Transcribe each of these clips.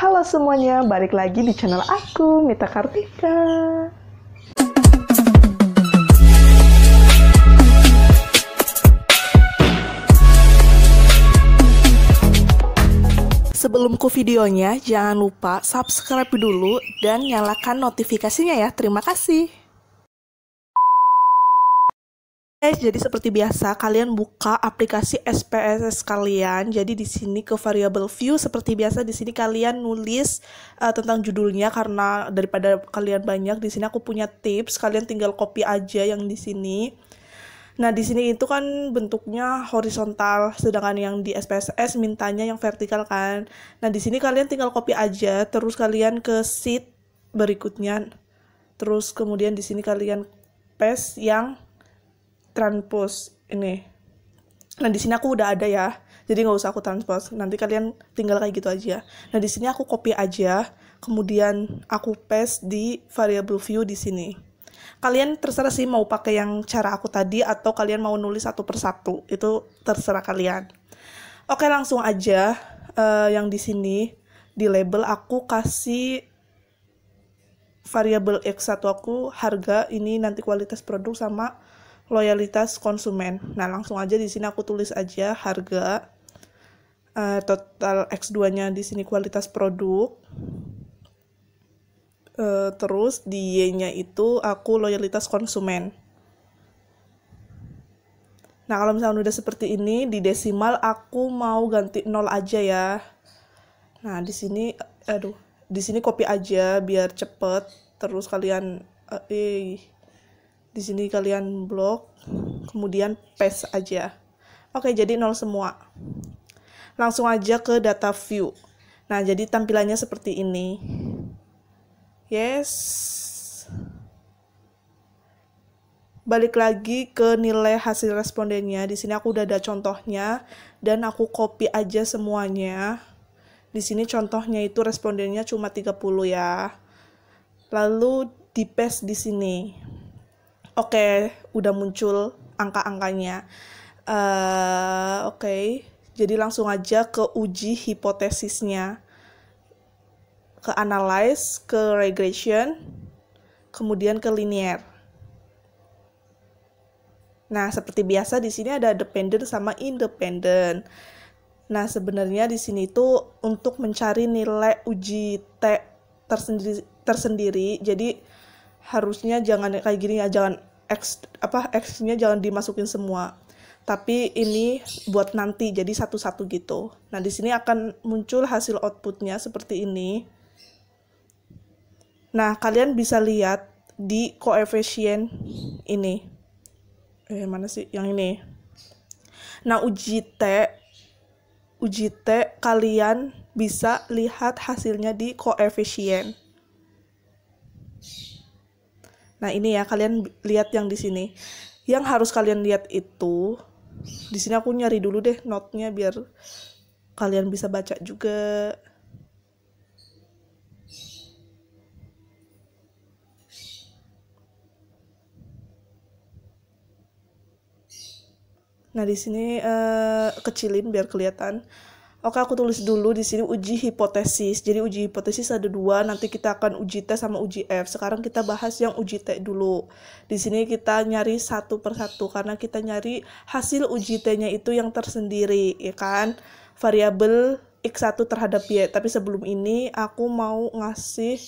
Halo semuanya, balik lagi di channel aku, Mita Kartika. Sebelum ke videonya, jangan lupa subscribe dulu dan nyalakan notifikasinya ya. Terima kasih guys, eh, jadi seperti biasa kalian buka aplikasi SPSS kalian. Jadi di sini ke variable view seperti biasa di sini kalian nulis uh, tentang judulnya karena daripada kalian banyak di sini aku punya tips, kalian tinggal copy aja yang di sini. Nah, di sini itu kan bentuknya horizontal, sedangkan yang di SPSS mintanya yang vertikal kan. Nah, di sini kalian tinggal copy aja, terus kalian ke sheet berikutnya. Terus kemudian di sini kalian paste yang transpose ini nah di sini aku udah ada ya jadi nggak usah aku transpose nanti kalian tinggal kayak gitu aja nah di sini aku copy aja kemudian aku paste di variable view di sini kalian terserah sih mau pakai yang cara aku tadi atau kalian mau nulis satu persatu itu terserah kalian oke langsung aja uh, yang di sini di label aku kasih variable x satu aku harga ini nanti kualitas produk sama loyalitas konsumen. Nah, langsung aja di sini aku tulis aja harga uh, total X2-nya di sini kualitas produk. Uh, terus di Y-nya itu aku loyalitas konsumen. Nah, kalau misalnya udah seperti ini di desimal aku mau ganti nol aja ya. Nah, di sini aduh, di sini copy aja biar cepet terus kalian eh di sini kalian blok kemudian paste aja oke jadi nol semua langsung aja ke data view nah jadi tampilannya seperti ini yes balik lagi ke nilai hasil respondennya di sini aku udah ada contohnya dan aku copy aja semuanya di sini contohnya itu respondennya cuma 30 ya lalu di paste di sini oke okay, udah muncul angka-angkanya uh, oke okay. jadi langsung aja ke uji hipotesisnya ke analyze ke regression kemudian ke linear Nah, seperti biasa di sini ada dependent sama independent. Nah, sebenarnya di sini itu untuk mencari nilai uji T tersendiri, tersendiri. Jadi, harusnya jangan kayak gini ya jangan X apa X-nya jangan dimasukin semua tapi ini buat nanti jadi satu-satu gitu nah di sini akan muncul hasil outputnya seperti ini nah kalian bisa lihat di koefisien ini eh mana sih yang ini nah uji T uji T kalian bisa lihat hasilnya di koefisien Nah, ini ya kalian lihat yang di sini. Yang harus kalian lihat itu di sini aku nyari dulu deh notnya biar kalian bisa baca juga. Nah, di sini uh, kecilin biar kelihatan. Oke, aku tulis dulu di sini uji hipotesis. Jadi uji hipotesis ada dua, nanti kita akan uji T sama uji F. Sekarang kita bahas yang uji T dulu. Di sini kita nyari satu persatu karena kita nyari hasil uji T-nya itu yang tersendiri, ya kan? Variabel X1 terhadap Y. Tapi sebelum ini aku mau ngasih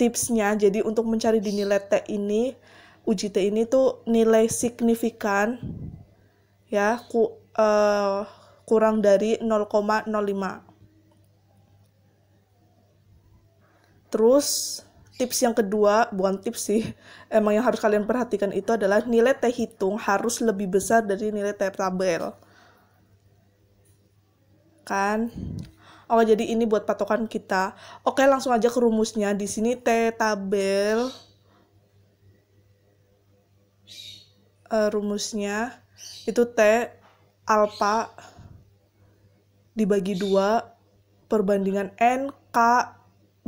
tipsnya. Jadi untuk mencari di nilai T ini, uji T ini tuh nilai signifikan ya, ku, uh, kurang dari 0,05. Terus tips yang kedua, bukan tips sih, emang yang harus kalian perhatikan itu adalah nilai T hitung harus lebih besar dari nilai T tabel. Kan? Oh, jadi ini buat patokan kita. Oke, langsung aja ke rumusnya. Di sini T tabel uh, rumusnya itu T alfa dibagi dua perbandingan N, K,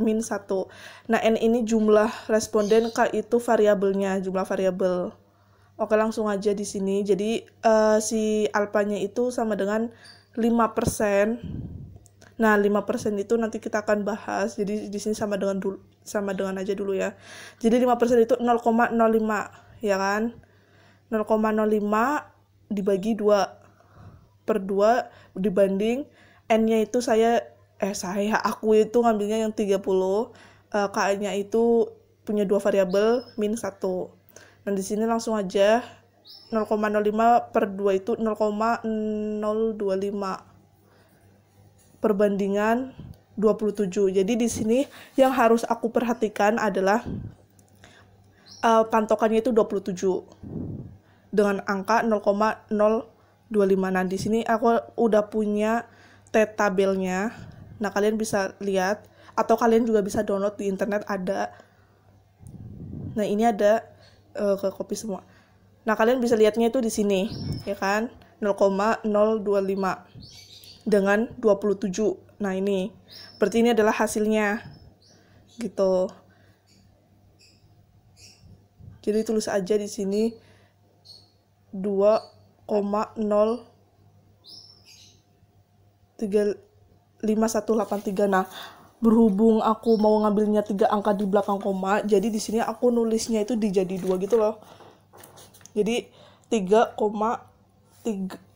min satu Nah, N ini jumlah responden, K itu variabelnya, jumlah variabel. Oke, langsung aja di sini. Jadi, uh, si alpanya itu sama dengan lima persen Nah, lima persen itu nanti kita akan bahas. Jadi, di sini sama dengan dulu sama dengan aja dulu ya. Jadi lima persen itu 0,05 ya kan? 0,05 dibagi 2 per 2 dibanding N-nya itu saya eh saya ya, aku itu ngambilnya yang 30 uh, eh, k nya itu punya dua variabel min 1 dan di sini langsung aja 0,05 per 2 itu 0,025 perbandingan 27 jadi di sini yang harus aku perhatikan adalah uh, pantokannya itu 27 dengan angka 0,025 nah di sini aku udah punya tabelnya. Nah, kalian bisa lihat atau kalian juga bisa download di internet ada. Nah, ini ada uh, ke copy semua. Nah, kalian bisa lihatnya itu di sini, ya kan? 0,025 dengan 27. Nah, ini. Berarti ini adalah hasilnya. Gitu. Jadi tulis aja di sini 2,0 35183. Nah, berhubung aku mau ngambilnya tiga angka di belakang koma, jadi di sini aku nulisnya itu dijadi dua gitu loh. Jadi 3, 3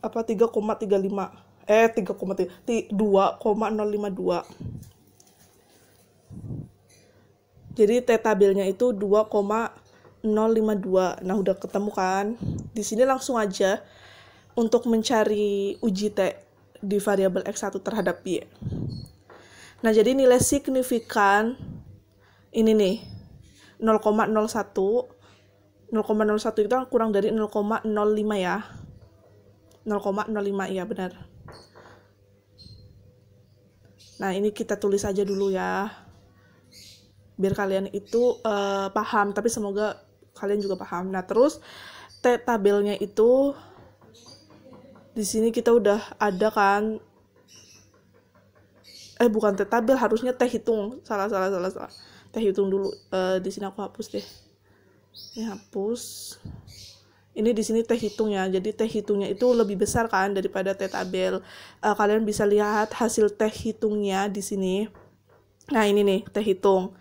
apa 3,35 eh 3,3 2,052. Jadi T tabelnya itu 2,052. Nah, udah ketemu kan? Di sini langsung aja untuk mencari uji T di variabel X1 terhadap Y. Nah, jadi nilai signifikan ini nih 0,01 0,01 itu kan kurang dari 0,05 ya. 0,05 ya benar. Nah, ini kita tulis aja dulu ya. Biar kalian itu uh, paham, tapi semoga kalian juga paham. Nah, terus T tabelnya itu di sini kita udah ada kan eh bukan teh tabel harusnya teh hitung salah salah salah salah teh hitung dulu uh, di sini aku hapus deh ini hapus ini di sini teh hitung ya jadi teh hitungnya itu lebih besar kan daripada teh tabel uh, kalian bisa lihat hasil teh hitungnya di sini nah ini nih teh hitung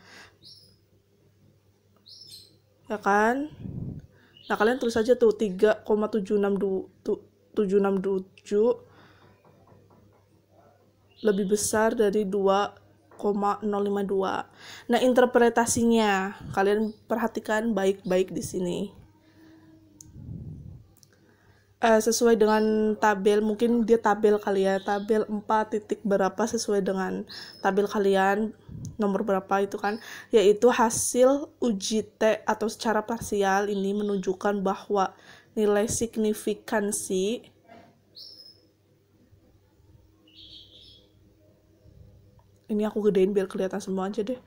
ya kan nah kalian tulis aja tuh 3,762 767 lebih besar dari 2,052. Nah, interpretasinya kalian perhatikan baik-baik di sini. Uh, sesuai dengan tabel, mungkin dia tabel kali ya, tabel 4 titik berapa sesuai dengan tabel kalian, nomor berapa itu kan, yaitu hasil uji T atau secara parsial ini menunjukkan bahwa nilai signifikansi ini aku gedein biar kelihatan semua aja deh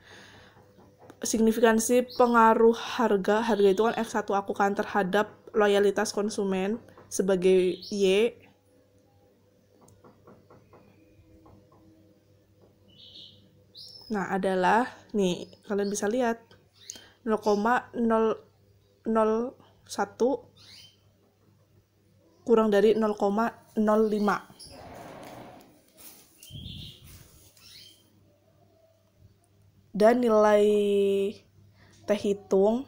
signifikansi pengaruh harga harga itu kan X1 aku kan terhadap loyalitas konsumen sebagai Y Nah, adalah nih, kalian bisa lihat 0,001 kurang dari 0,05 dan nilai teh hitung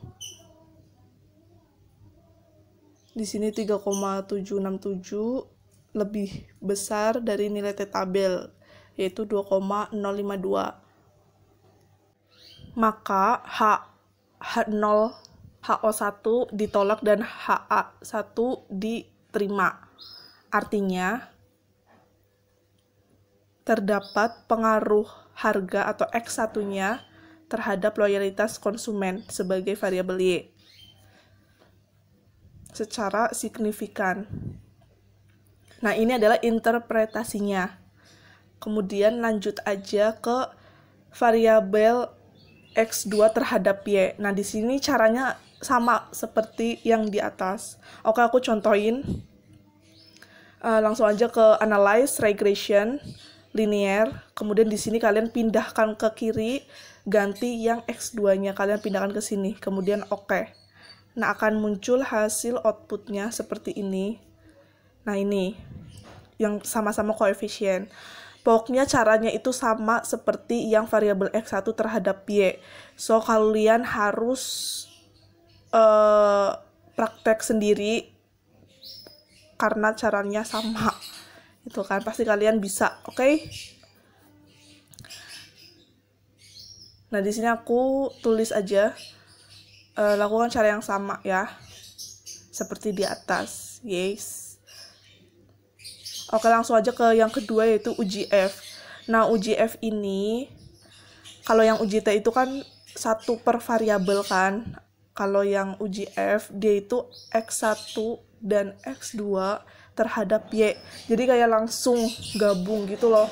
di sini 3,767 lebih besar dari nilai teh tabel yaitu 2,052 maka H H0 HO1 ditolak dan HA1 di terima. Artinya, terdapat pengaruh harga atau X1-nya terhadap loyalitas konsumen sebagai variabel Y secara signifikan. Nah, ini adalah interpretasinya. Kemudian lanjut aja ke variabel X2 terhadap Y. Nah, di sini caranya sama seperti yang di atas. Oke, aku contohin. Uh, langsung aja ke analyze, regression, linear. Kemudian di sini kalian pindahkan ke kiri, ganti yang X2-nya. Kalian pindahkan ke sini, kemudian oke. Okay. Nah, akan muncul hasil outputnya seperti ini. Nah, ini yang sama-sama koefisien. Pokoknya caranya itu sama seperti yang variabel X1 terhadap Y. So, kalian harus uh, praktek sendiri karena caranya sama itu kan pasti kalian bisa oke okay? nah di sini aku tulis aja uh, lakukan cara yang sama ya seperti di atas yes oke langsung aja ke yang kedua yaitu uji F nah uji F ini kalau yang uji T itu kan satu per variabel kan kalau yang UGF dia itu X1 dan X2 terhadap Y. Jadi kayak langsung gabung gitu loh.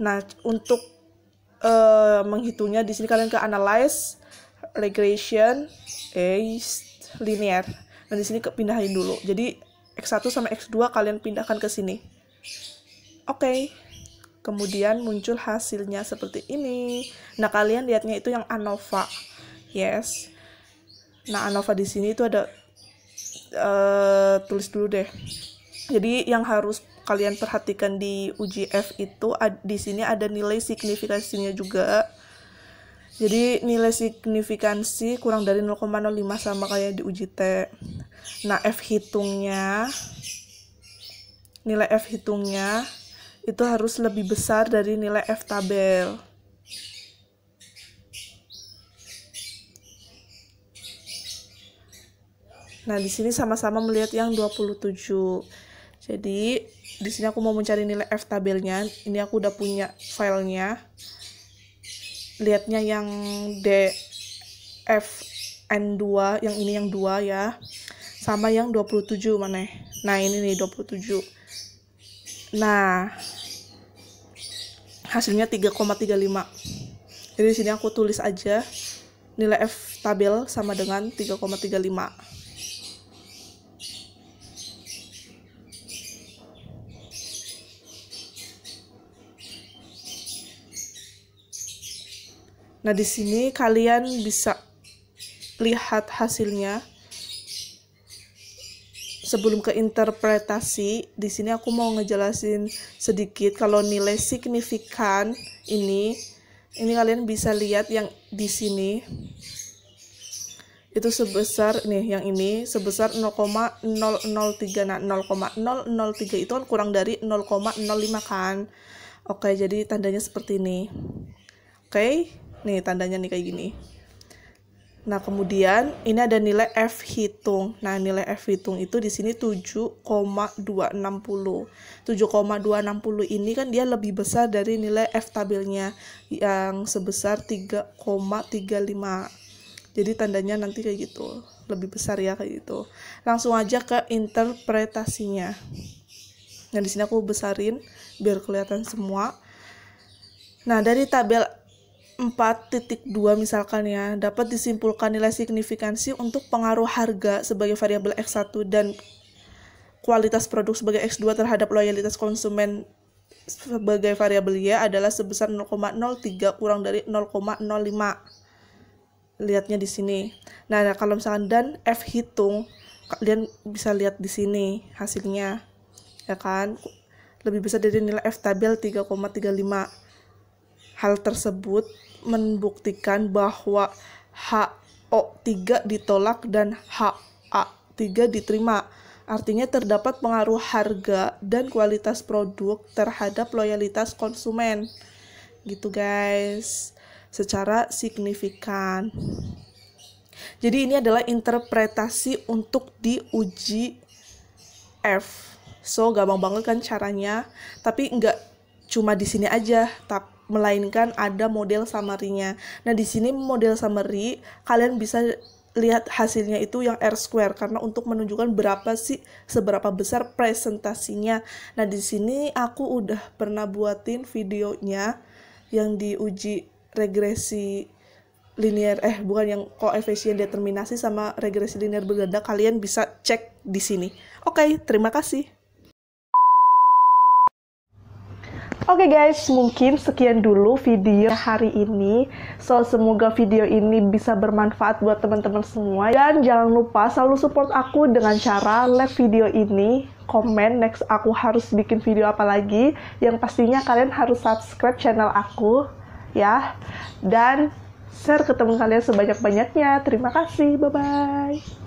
Nah, untuk uh, menghitungnya di sini kalian ke analyze, regression, east, linear. Nah, di sini kepindahin dulu. Jadi X1 sama X2 kalian pindahkan ke sini. Oke. Okay kemudian muncul hasilnya seperti ini. Nah, kalian lihatnya itu yang ANOVA. Yes. Nah, ANOVA di sini itu ada uh, tulis dulu deh. Jadi yang harus kalian perhatikan di uji F itu di sini ada nilai signifikansinya juga. Jadi nilai signifikansi kurang dari 0,05 sama kayak di uji t. Nah, F hitungnya nilai F hitungnya itu harus lebih besar dari nilai F tabel. Nah, di sini sama-sama melihat yang 27. Jadi, di sini aku mau mencari nilai F tabelnya. Ini aku udah punya filenya. Lihatnya yang D F N2, yang ini yang 2 ya. Sama yang 27 mana? Nah, ini nih 27. Nah, hasilnya 3,35. Jadi di sini aku tulis aja nilai F tabel sama dengan 3,35. Nah, di sini kalian bisa lihat hasilnya sebelum ke interpretasi, di sini aku mau ngejelasin sedikit kalau nilai signifikan ini ini kalian bisa lihat yang di sini itu sebesar nih yang ini sebesar 0,003 nah 0,003 itu kan kurang dari 0,05 kan oke jadi tandanya seperti ini oke nih tandanya nih kayak gini Nah, kemudian ini ada nilai F hitung. Nah, nilai F hitung itu di sini 7,260. 7,260 ini kan dia lebih besar dari nilai F tabelnya yang sebesar 3,35. Jadi tandanya nanti kayak gitu, lebih besar ya kayak gitu. Langsung aja ke interpretasinya. Nah, di sini aku besarin biar kelihatan semua. Nah, dari tabel 4.2 misalkan ya, dapat disimpulkan nilai signifikansi untuk pengaruh harga sebagai variabel X1 dan kualitas produk sebagai X2 terhadap loyalitas konsumen sebagai variabel Y adalah sebesar 0,03 kurang dari 0,05. Lihatnya di sini. Nah, nah, kalau misalkan dan F hitung, kalian bisa lihat di sini hasilnya. Ya kan? Lebih besar dari nilai F tabel 3,35. Hal tersebut membuktikan bahwa HO3 ditolak dan HA3 diterima. Artinya terdapat pengaruh harga dan kualitas produk terhadap loyalitas konsumen. Gitu guys. Secara signifikan. Jadi ini adalah interpretasi untuk diuji F. So gampang banget kan caranya, tapi nggak cuma di sini aja, tapi melainkan ada model summary Nah, di sini model summary kalian bisa lihat hasilnya itu yang R square karena untuk menunjukkan berapa sih seberapa besar presentasinya. Nah, di sini aku udah pernah buatin videonya yang diuji regresi linear eh bukan yang koefisien determinasi sama regresi linear berganda kalian bisa cek di sini. Oke, okay, terima kasih. Oke okay guys, mungkin sekian dulu video hari ini. So, semoga video ini bisa bermanfaat buat teman-teman semua. Dan jangan lupa selalu support aku dengan cara like video ini, komen next aku harus bikin video apa lagi. Yang pastinya kalian harus subscribe channel aku, ya. Dan share ke teman kalian sebanyak-banyaknya. Terima kasih, bye-bye.